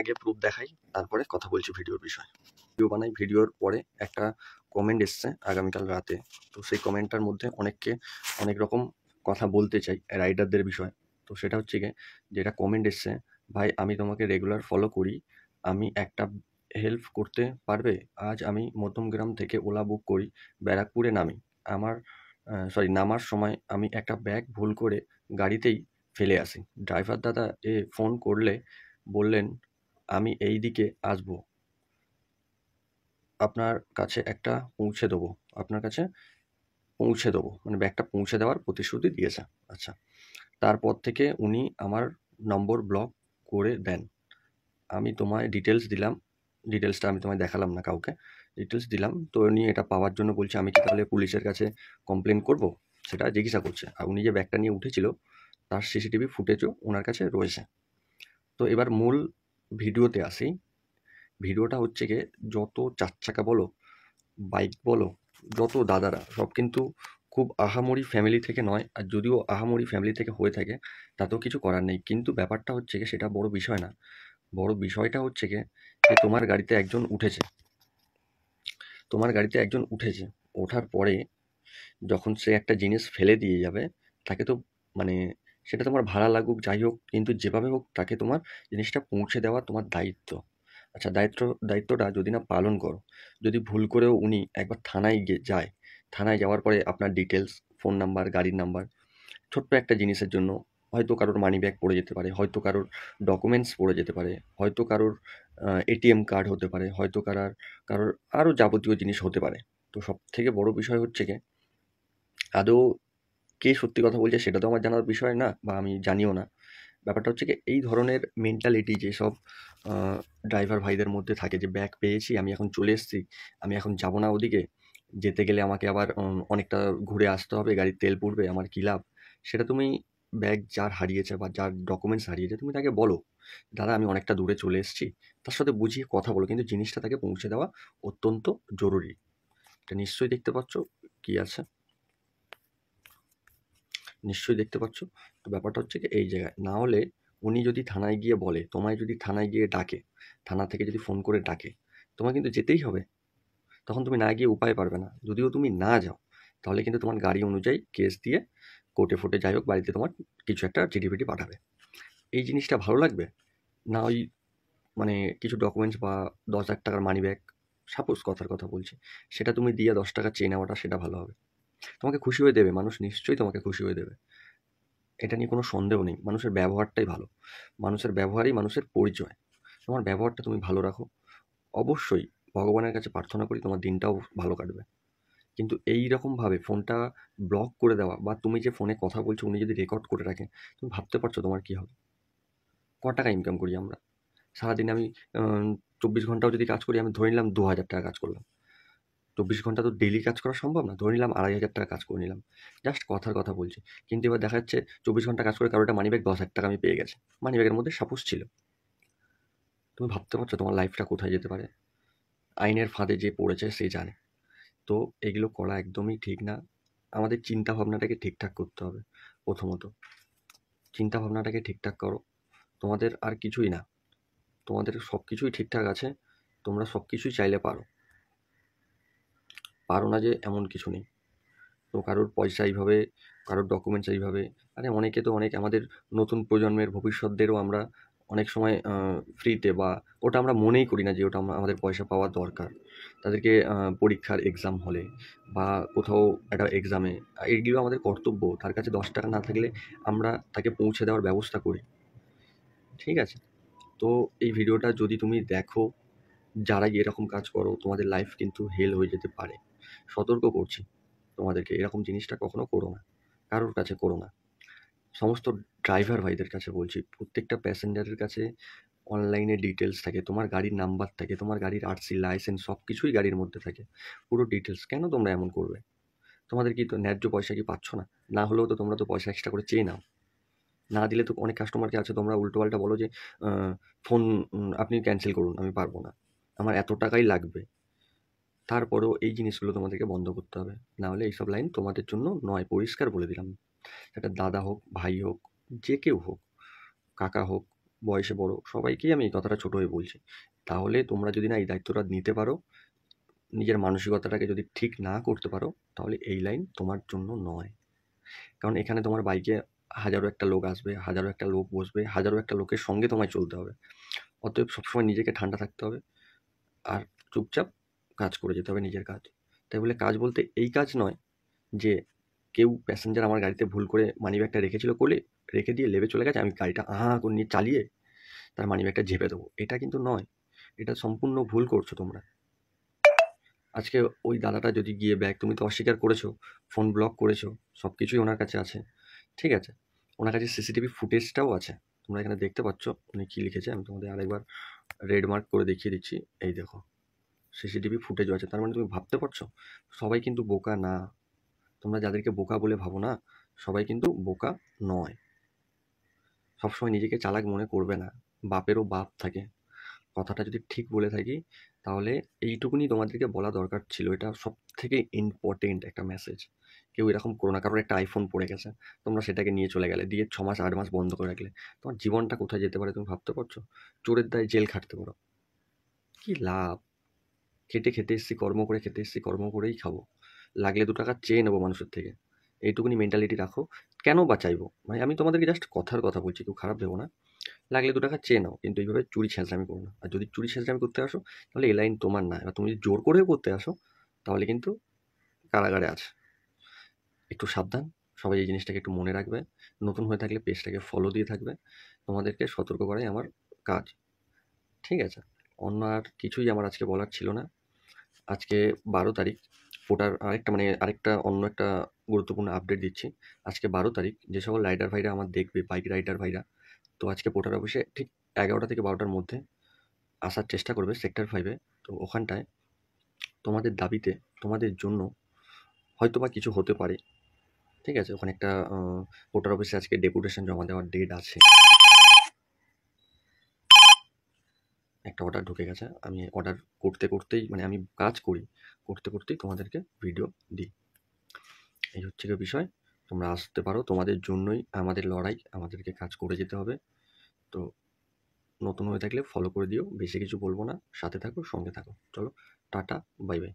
আগে প্রুফ দেখাই তারপরে কথা বলছি ভিডিওর বিষয়ে ভিডিও বানাই ভিডিওর পরে একটা কমেন্ট এসছে আগামীকাল রাতে তো সেই কমেন্টটার মধ্যে অনেককে অনেক রকম কথা বলতে চাই রাইডারদের বিষয় তো সেটা হচ্ছে গিয়ে যেটা কমেন্ট এসছে ভাই আমি তোমাকে রেগুলার ফলো করি আমি একটা হেল্প করতে পারবে আজ আমি মধ্যমগ্রাম থেকে ওলা বুক করি ব্যারাকপুরে নামি আমার সরি নামার সময় আমি একটা ব্যাগ ভুল করে গাড়িতেই ফেলে আসি ড্রাইভার দাদা এ ফোন করলে বললেন আমি এই দিকে আসব আপনার কাছে একটা পৌঁছে দেবো আপনার কাছে পৌঁছে দেবো মানে ব্যাগটা পৌঁছে দেওয়ার প্রতিশ্রুতি দিয়েছে আচ্ছা তারপর থেকে উনি আমার নম্বর ব্লক করে দেন আমি তোমায় ডিটেলস দিলাম ডিটেলসটা আমি তোমায় দেখালাম না কাউকে ডিটেলস দিলাম তো উনি এটা পাওয়ার জন্য বলছে আমি কি তাহলে পুলিশের কাছে কমপ্লেন করব সেটা জিজ্ঞাসা করছে আর উনি যে ব্যাগটা নিয়ে উঠেছিল তার সিসিটিভি ফুটেজও ওনার কাছে রয়েছে তো এবার মূল ভিডিওতে আসি ভিডিওটা হচ্ছে গিয়ে যত চার চাকা বলো বাইক বলো যত দাদারা সব কিন্তু খুব আহামরি ফ্যামিলি থেকে নয় আর যদিও আহামরি ফ্যামিলি থেকে হয়ে থাকে তাতেও কিছু করার নেই কিন্তু ব্যাপারটা হচ্ছে গিয়ে সেটা বড় বিষয় না বড় বিষয়টা হচ্ছে গিয়ে যে তোমার গাড়িতে একজন উঠেছে তোমার গাড়িতে একজন উঠেছে ওঠার পরে যখন সে একটা জিনিস ফেলে দিয়ে যাবে তাকে তো মানে সেটা তোমার ভাড়া লাগুক যাই হোক কিন্তু যেভাবে হোক তাকে তোমার জিনিসটা পৌঁছে দেওয়া তোমার দায়িত্ব আচ্ছা দায়িত্ব দায়িত্বটা যদি না পালন করো যদি ভুল করেও উনি একবার থানায় গিয়ে যায় থানায় যাওয়ার পরে আপনার ডিটেলস ফোন নাম্বার গাড়ির নাম্বার ছোট্ট একটা জিনিসের জন্য হয়তো কারোর মানি ব্যাগ পড়ে যেতে পারে হয়তো কারোর ডকুমেন্টস পড়ে যেতে পারে হয়তো কারোর এটিএম কার্ড হতে পারে হয়তো কারার কারোর আরও যাবতীয় জিনিস হতে পারে তো সব থেকে বড় বিষয় হচ্ছে কি আদৌ কে সত্যি কথা বলছে সেটা তো আমার জানার বিষয় না বা আমি জানিও না ব্যাপারটা হচ্ছে কি এই ধরনের মেন্টালিটি যেসব ড্রাইভার ভাইদের মধ্যে থাকে যে ব্যাগ পেয়েছি আমি এখন চলে এসেছি আমি এখন যাব না ওদিকে যেতে গেলে আমাকে আবার অনেকটা ঘুরে আসতে হবে গাড়ির তেল পড়বে আমার কী লাভ সেটা তুমি ব্যাগ যার হারিয়েছে বা যার ডকুমেন্টস হারিয়েছে তুমি তাকে বলো দাদা আমি অনেকটা দূরে চলে এসেছি তার সাথে বুঝিয়ে কথা বলো কিন্তু জিনিসটা তাকে পৌঁছে দেওয়া অত্যন্ত জরুরি এটা নিশ্চয়ই দেখতে পাচ্ছ কী আছে নিশ্চয়ই দেখতে পাচ্ছ তো ব্যাপারটা হচ্ছে কি এই জায়গায় না হলে উনি যদি থানায় গিয়ে বলে তোমায় যদি থানায় গিয়ে ডাকে থানা থেকে যদি ফোন করে ডাকে তোমার কিন্তু যেতেই হবে তখন তুমি না গিয়ে উপায় পারবে না যদিও তুমি না যাও তাহলে কিন্তু তোমার গাড়ি অনুযায়ী কেস দিয়ে কোর্টে ফোটে যাই হোক বাড়িতে তোমার কিছু একটা চিঠিপিটি পাঠাবে এই জিনিসটা ভালো লাগবে না ওই মানে কিছু ডকুমেন্টস বা দশ হাজার টাকার মানি ব্যাগ সাপোজ কথার কথা বলছি সেটা তুমি দিয়ে দশ টাকা চেয়ে নেওয়াটা সেটা ভালো হবে তোমাকে খুশি হয়ে দেবে মানুষ নিশ্চয়ই তোমাকে খুশি হয়ে দেবে এটা নিয়ে কোনো সন্দেহ নেই মানুষের ব্যবহারটাই ভালো মানুষের ব্যবহারই মানুষের পরিচয় তোমার ব্যবহারটা তুমি ভালো রাখো অবশ্যই ভগবানের কাছে প্রার্থনা করি তোমার দিনটাও ভালো কাটবে কিন্তু এই রকমভাবে ফোনটা ব্লক করে দেওয়া বা তুমি যে ফোনে কথা বলছো উনি যদি রেকর্ড করে রাখেন তুমি ভাবতে পারছো তোমার কী হবে ক টাকা ইনকাম করি আমরা সারাদিন আমি চব্বিশ ঘন্টাও যদি কাজ করি আমি ধরে নিলাম দু হাজার টাকা কাজ করলাম চব্বিশ ঘন্টা তো ডেলি কাজ করা সম্ভব না ধরে নিলাম আড়াই হাজার টাকা কাজ করে নিলাম জাস্ট কথার কথা বলছি কিন্তু এবার দেখা যাচ্ছে চব্বিশ ঘন্টা কাজ করে কারোটা মানি ব্যাগ দশ হাজার টাকা আমি পেয়ে গেছি মানি ব্যাগের মধ্যে সাপোজ ছিল তুমি ভাবতে পারছো তোমার লাইফটা কোথায় যেতে পারে আইনের ফাঁদে যে পড়েছে সে জানে তো এগুলো করা একদমই ঠিক না আমাদের চিন্তা ভাবনাটাকে ঠিকঠাক করতে হবে প্রথমত চিন্তা ভাবনাটাকে ঠিকঠাক করো তোমাদের আর কিছুই না তোমাদের সব কিছুই ঠিকঠাক আছে তোমরা সব কিছুই চাইলে পারো পারো না যে এমন কিছু নেই তো কারোর পয়সা এইভাবে কারোর ডকুমেন্টস এইভাবে আরে অনেকে তো অনেক আমাদের নতুন প্রজন্মের ভবিষ্যতদেরও আমরা অনেক সময় ফ্রিতে বা ওটা আমরা মনেই করি না যে ওটা আমাদের পয়সা পাওয়া দরকার তাদেরকে পরীক্ষার এক্সাম হলে বা কোথাও একটা এক্সামে এগুলো আমাদের কর্তব্য তার কাছে দশ টাকা না থাকলে আমরা তাকে পৌঁছে দেওয়ার ব্যবস্থা করি ঠিক আছে তো এই ভিডিওটা যদি তুমি দেখো যারাই এরকম কাজ করো তোমাদের লাইফ কিন্তু হেল হয়ে যেতে পারে সতর্ক করছি তোমাদেরকে এরকম জিনিসটা কখনো করো না কারোর কাছে করো না সমস্ত ড্রাইভার ভাইদের কাছে বলছি প্রত্যেকটা প্যাসেঞ্জারের কাছে অনলাইনে ডিটেলস থাকে তোমার গাড়ির নাম্বার থাকে তোমার গাড়ির আরসি লাইসেন্স সব কিছুই গাড়ির মধ্যে থাকে পুরো ডিটেলস কেন তোমরা এমন করবে তোমাদের কি তো ন্যায্য পয়সা কি পাচ্ছ না না হলেও তো তোমরা তো পয়সা এক্সট্রা করে চেয়ে নাও না দিলে তো অনেক কাস্টমারকে আছে তোমরা উল্টোপাল্টা বলো যে ফোন আপনি ক্যান্সেল করুন আমি পারবো না আমার এত টাকাই লাগবে তারপরেও এই জিনিসগুলো তোমাদেরকে বন্ধ করতে হবে নাহলে এইসব লাইন তোমাদের জন্য নয় পরিষ্কার বলে দিলাম সেটা দাদা হোক ভাই হোক যে কেউ হোক কাকা হোক বয়সে বড় সবাইকেই আমি এই কথাটা ছোটো হয়ে বলছি তাহলে তোমরা যদি না এই দায়িত্বটা নিতে পারো নিজের মানসিকতাটাকে যদি ঠিক না করতে পারো তাহলে এই লাইন তোমার জন্য নয় কারণ এখানে তোমার বাইকে হাজারো একটা লোক আসবে হাজারো একটা লোক বসবে হাজারো একটা লোকের সঙ্গে তোমায় চলতে হবে অতএব সবসময় নিজেকে ঠান্ডা থাকতে হবে আর চুপচাপ কাজ করে যেতে হবে নিজের কাজ তাই বলে কাজ বলতে এই কাজ নয় যে কেউ প্যাসেঞ্জার আমার গাড়িতে ভুল করে মানি ব্যাগটা রেখেছিল কোলে রেখে দিয়ে লেবে চলে গেছে আমি গাড়িটা আহা করে নিয়ে চালিয়ে তার মানি ব্যাগটা ঝেপে দেবো এটা কিন্তু নয় এটা সম্পূর্ণ ভুল করছো তোমরা আজকে ওই দাদাটা যদি গিয়ে ব্যাগ তুমি তো অস্বীকার করেছো ফোন ব্লক করেছো সব কিছুই ওনার কাছে আছে ঠিক আছে ওনার কাছে সিসিটিভি ফুটেজটাও আছে তোমরা এখানে দেখতে পাচ্ছ উনি কী লিখেছে আমি তোমাদের আরেকবার রেড মার্ক করে দেখিয়ে দিচ্ছি এই দেখো সিসিটিভি ফুটেজও আছে তার মানে তুমি ভাবতে পারছো সবাই কিন্তু বোকা না তোমরা যাদেরকে বোকা বলে ভাবো না সবাই কিন্তু বোকা নয় সবসময় নিজেকে চালাক মনে করবে না বাপেরও বাপ থাকে কথাটা যদি ঠিক বলে থাকি তাহলে এইটুকুনি তোমাদেরকে বলা দরকার ছিল এটা সব থেকে ইম্পর্টেন্ট একটা মেসেজ কেউ এরকম করো না কারোর একটা আইফোন পড়ে গেছে তোমরা সেটাকে নিয়ে চলে গেলে দিয়ে ছ মাস আট মাস বন্ধ করে রাখলে তোমার জীবনটা কোথায় যেতে পারে তুমি ভাবতে পারছো চোরের দায় জেল খাটতে পারো কী লাভ খেটে খেতে এসেছি কর্ম করে খেতে এসেছি কর্ম করেই খাবো লাগলে দু টাকা চেয়ে নেবো মানুষের থেকে এইটুকুনি মেন্টালিটি রাখো কেন বাঁচাইবো মানে আমি তোমাদেরকে জাস্ট কথার কথা বলছি কেউ খারাপ ভেবো না লাগলে দু টাকা চেয়ে নাও কিন্তু এইভাবে চুরি ছ্যাঁচড়ামি করো না আর যদি চুরি ছ্যাঁচড়ামি করতে আসো তাহলে এ লাইন তোমার না এবার তুমি যদি জোর করেও করতে আসো তাহলে কিন্তু কারাগারে আছে একটু সাবধান সবাই এই জিনিসটাকে একটু মনে রাখবে নতুন হয়ে থাকলে পেজটাকে ফলো দিয়ে থাকবে তোমাদেরকে সতর্ক করাই আমার কাজ ঠিক আছে অন্য আর কিছুই আমার আজকে বলার ছিল না আজকে বারো তারিখ ফোটার আরেকটা মানে আরেকটা অন্য একটা গুরুত্বপূর্ণ আপডেট দিচ্ছি আজকে বারো তারিখ যে সকল রাইডার ভাইরা আমার দেখবে বাইক রাইডার ভাইরা তো আজকে পোটার অফিসে ঠিক এগারোটা থেকে বারোটার মধ্যে আসার চেষ্টা করবে সেক্টর ফাইভে তো ওখানটায় তোমাদের দাবিতে তোমাদের জন্য হয়তো বা কিছু হতে পারে ঠিক আছে ওখানে একটা পোর্টার অফিসে আজকে ডেপুটেশন জমা দেওয়ার ডেট আছে একটা অর্ডার ঢুকে গেছে আমি অর্ডার করতে করতেই মানে আমি কাজ করি করতে করতেই তোমাদেরকে ভিডিও দিই এই হচ্ছে কি বিষয় তোমরা আসতে পারো তোমাদের জন্যই আমাদের লড়াই আমাদেরকে কাজ করে যেতে হবে তো নতুন হয়ে থাকলে ফলো করে দিও বেশি কিছু বলবো না সাথে থাকো সঙ্গে থাকো চলো টাটা বাই বাই